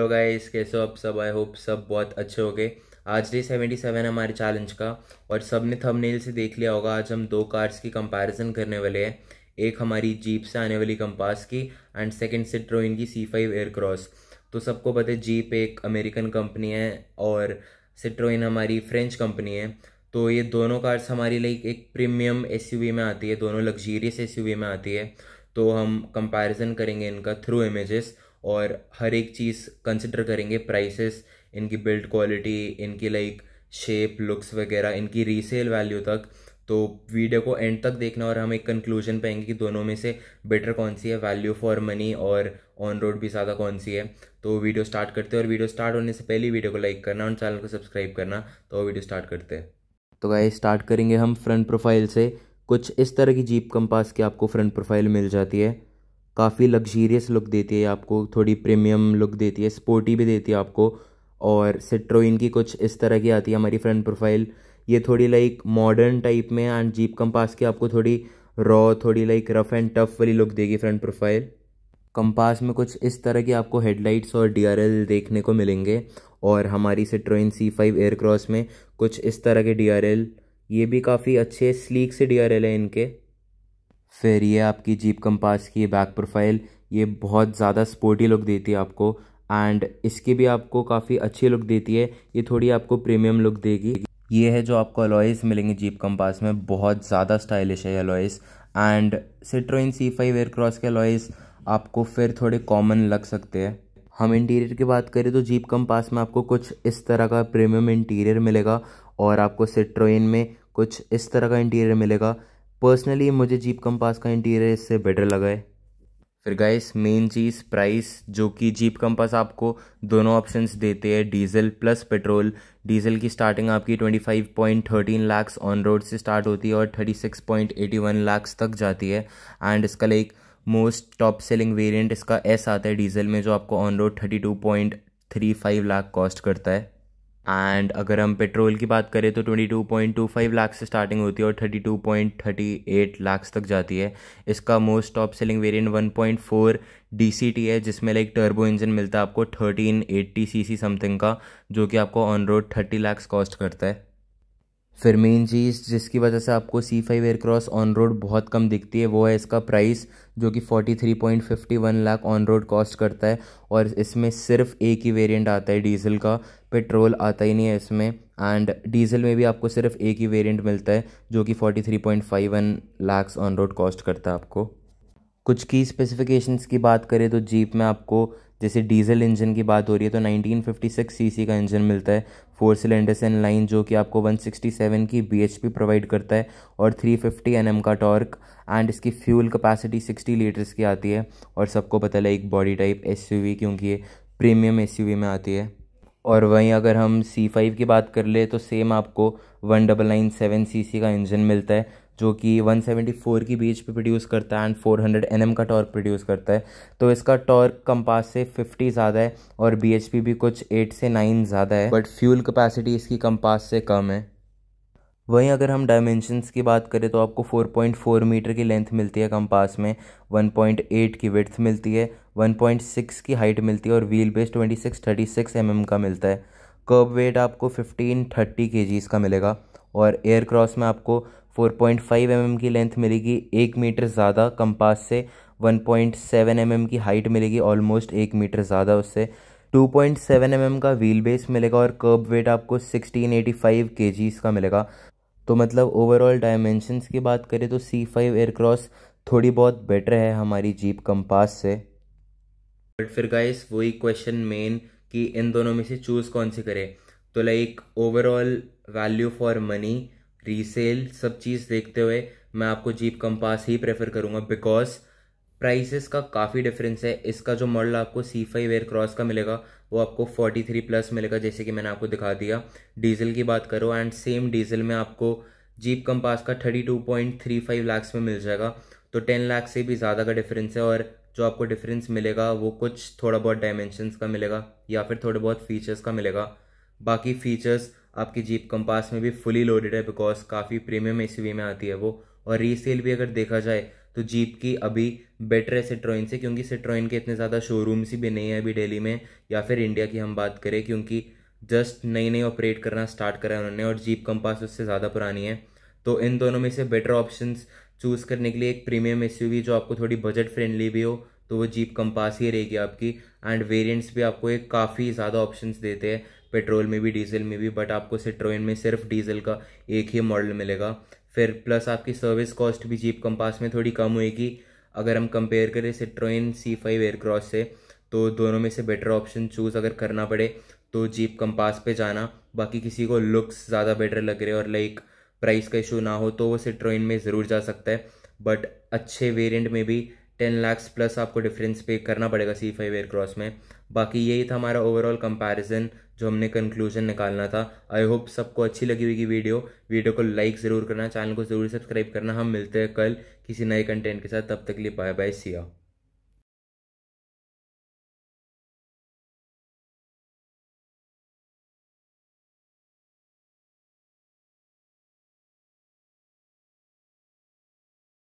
hello guys कैसे हो आप सब आई होप सब बहुत अच्छे हो गए आज डे सेवेंटी सेवन हमारे चैलेंज का और सब ने थंबनेल से देख लिया होगा आज हम दो कार्स की कंपैरिजन करने वाले हैं एक हमारी जीप से आने वाली कंपास की एंड सेकंड से ट्रोइन की सी फाइव एयरक्रॉस तो सबको पता है जीप एक अमेरिकन कंपनी है और सिट्रोइन हमारी फ्रेंच कंपनी है तो ये दोनों कार्स हमारी लाइक एक प्रीमियम एस में आती है दोनों लग्जीरियस एस में आती है तो हम कंपेरिजन करेंगे इनका थ्रू इमेजेस और हर एक चीज़ कंसिडर करेंगे प्राइसेस इनकी बिल्ड क्वालिटी इनकी लाइक शेप लुक्स वगैरह इनकी रीसेल वैल्यू तक तो वीडियो को एंड तक देखना और हम एक कंक्लूजन पाएंगे कि दोनों में से बेटर कौन सी है वैल्यू फॉर मनी और ऑन रोड भी ज़्यादा कौन सी है तो वीडियो स्टार्ट करते हैं और वीडियो स्टार्ट होने से पहले वीडियो को लाइक करना और चैनल को सब्सक्राइब करना तो वीडियो स्टार्ट करते हैं तो गाइस स्टार्ट करेंगे हम फ्रंट प्रोफाइल से कुछ इस तरह की जीप कंपास की आपको फ्रंट प्रोफाइल मिल जाती है काफ़ी लग्जीरियस लुक देती है आपको थोड़ी प्रीमियम लुक देती है स्पोर्टी भी देती है आपको और सिट्रोइन की कुछ इस तरह की आती है हमारी फ्रंट प्रोफाइल ये थोड़ी लाइक मॉडर्न टाइप में एंड जीप कंपास की आपको थोड़ी रॉ थोड़ी लाइक रफ़ एंड टफ वाली लुक देगी फ्रंट प्रोफाइल कंपास में कुछ इस तरह की आपको हेडलाइट्स और डी देखने को मिलेंगे और हमारी सिट्रोइन सी फाइव एयरक्रॉस में कुछ इस तरह के डी ये भी काफ़ी अच्छे स्लीक से डी है इनके फिर ये आपकी जीप कंपास की बैक प्रोफाइल ये बहुत ज़्यादा स्पोर्टी लुक देती है आपको एंड इसकी भी आपको काफ़ी अच्छी लुक देती है ये थोड़ी आपको प्रीमियम लुक देगी ये है जो आपको अलॉयस मिलेंगे जीप कम्पास में बहुत ज़्यादा स्टाइलिश है alloys and Citroen C five Aircross के अलॉयस आपको फिर थोड़े कॉमन लग सकते हैं हम इंटीरियर की बात करें तो जीप कंपास में आपको कुछ इस तरह का प्रीमियम इंटीरियर मिलेगा और आपको सिट्रोइन में कुछ इस तरह का इंटीरियर मिलेगा पर्सनली मुझे जीप कंपास का इंटीरियर इससे बेटर लगा है फिर गाइस मेन चीज़ प्राइस जो कि जीप कंपास आपको दोनों ऑप्शंस देते हैं डीजल प्लस पेट्रोल डीजल की स्टार्टिंग आपकी 25.13 लाख्स ऑन रोड से स्टार्ट होती है और 36.81 लाख्स तक जाती है एंड इसका like most top selling variant इसका एस आता है डीजल में जो आपको ऑन रोड 32.35 लाख कॉस्ट करता है एंड अगर हम पेट्रोल की बात करें तो 22.25 लाख से स्टार्टिंग होती है और 32.38 लाख तक जाती है इसका most top selling variant 1.4 DCT है जिसमें लाइक टर्बो इंजन मिलता है आपको 1380 सीसी समथिंग का जो कि आपको ऑन रोड 30 लाख कॉस्ट करता है फिर मेन चीज़ जिसकी वजह से आपको C five Aircross on road बहुत कम दिखती है वो है इसका प्राइस जो कि forty three point fifty one lakh on road cost करता है और इसमें सिर्फ एक ही वेरिएंट आता है डीजल का पेट्रोल आता ही नहीं है इसमें एंड डीजल में भी आपको सिर्फ एक ही वेरिएंट मिलता है जो कि forty three point five one lakh on road cost करता है आपको कुछ की स्पेसिफिकेशंस की बात करें तो जीप में आपको जैसे डीजल इंजन की बात हो रही है तो 1956 सीसी का इंजन मिलता है फोर सिलेंडर एंड लाइन जो कि आपको 167 की पी प्रोवाइड करता है और 350 एम का टॉर्क एंड इसकी फ्यूल कैपेसिटी 60 लीटर्स की आती है और सबको पता लगे एक बॉडी टाइप वी क्योंकि ये प्रीमियम वी में आती है और वहीं अगर हम C5 की बात कर ले तो सेम आपको one double nine seven C का इंजन मिलता है जो कि 174 की बीच पे प्रोड्यूस करता है एंड 400 हंड्रेड का टॉर्क प्रोड्यूस करता है तो इसका टॉर्क कंपास से 50 ज़्यादा है और बी भी कुछ 8 से 9 ज़्यादा है बट फ्यूल कैपेसिटी इसकी कंपास से कम है वहीं अगर हम डायमेंशंस की बात करें तो आपको 4.4 मीटर की लेंथ मिलती है कंपास में 1.8 की विड्थ मिलती है 1.6 की हाइट मिलती है और व्हील बेस 26 36 एम mm का मिलता है कर्ब वेट आपको 15 30 के का मिलेगा और एयर क्रॉस में आपको फोर पॉइंट फाइव एम की लेंथ मिलेगी एक मीटर ज़्यादा कंपास से वन पॉइंट सेवन एम की हाइट मिलेगी ऑलमोस्ट एक मीटर ज़्यादा उससे टू पॉइंट सेवन एम का व्हील बेस मिलेगा और कर्ब वेट आपको sixteen eighty five K G का मिलेगा तो मतलब ओवरऑल डायमेंशंस की बात करें तो सी फाइव एयरक्रॉस थोड़ी बहुत बेटर है हमारी जीप कंपास से बट फिर गाइस वही क्वेश्चन मेन कि इन दोनों में से चूज़ कौन सी करें तो like overall value for money resale सब चीज़ देखते हुए मैं आपको जीप कंपास ही प्रेफर करूँगा बिकॉज प्राइसेस का काफ़ी डिफरेंस है इसका जो मॉडल आपको सी फाइव एयर क्रॉस का मिलेगा वो आपको फोर्टी थ्री प्लस मिलेगा जैसे कि मैंने आपको दिखा दिया डीजल की बात करो एंड सेम डीजल में आपको जीप कंपास का thirty two point three five lakhs में मिल जाएगा तो टेन लाख से भी ज़्यादा का डिफरेंस है और जो आपको डिफरेंस मिलेगा वो कुछ थोड़ा बहुत डायमेंशन का मिलेगा या फिर थोड़े बहुत फीचर्स का मिलेगा बाकी फीचर्स आपकी जीप कंपास में भी फुली लोडेड है बिकॉज काफ़ी प्रीमियम एस में आती है वो और रीसेल भी अगर देखा जाए तो जीप की अभी बेटर है सिट्रोइन से क्योंकि सिट्रॉइन के इतने ज़्यादा शोरूम्स भी नहीं है अभी डेली में या फिर इंडिया की हम बात करें क्योंकि जस्ट नई नई ऑपरेट करना स्टार्ट करा है उन्होंने और जीप कंपास उससे ज़्यादा पुरानी है तो इन दोनों में से बेटर ऑप्शन चूज़ करने के लिए एक प्रीमियम एस जो आपको थोड़ी बजट फ्रेंडली भी हो तो वो जीप कंपास ही रहेगी आपकी एंड वेरियंट्स भी आपको एक काफ़ी ज़्यादा ऑप्शन देते हैं पेट्रोल में भी डीजल में भी बट आपको सिट्रोइन में सिर्फ डीजल का एक ही मॉडल मिलेगा फिर प्लस आपकी सर्विस कॉस्ट भी जीप कंपास में थोड़ी कम होएगी अगर हम कंपेयर करें सिट्रोइन सी फाइव एयरक्रॉस से तो दोनों में से बेटर ऑप्शन चूज़ अगर करना पड़े तो जीप कंपास पे जाना बाकी किसी को लुक्स ज़्यादा बेटर लग रहे और लाइक प्राइस का इशू ना हो तो वो सिट्रोइन में ज़रूर जा सकता है बट अच्छे वेरियंट में भी टेन लैक्स प्लस आपको डिफरेंस पे करना पड़ेगा सी फाइव एयर क्रॉस में बाकी यही था हमारा ओवरऑल कंपैरिजन जो हमने कंक्लूजन निकालना था आई होप सबको अच्छी लगी होगी वीडियो वीडियो को लाइक ज़रूर करना चैनल को ज़रूर सब्सक्राइब करना हम मिलते हैं कल किसी नए कंटेंट के साथ तब तक लिए बाय बाय सिया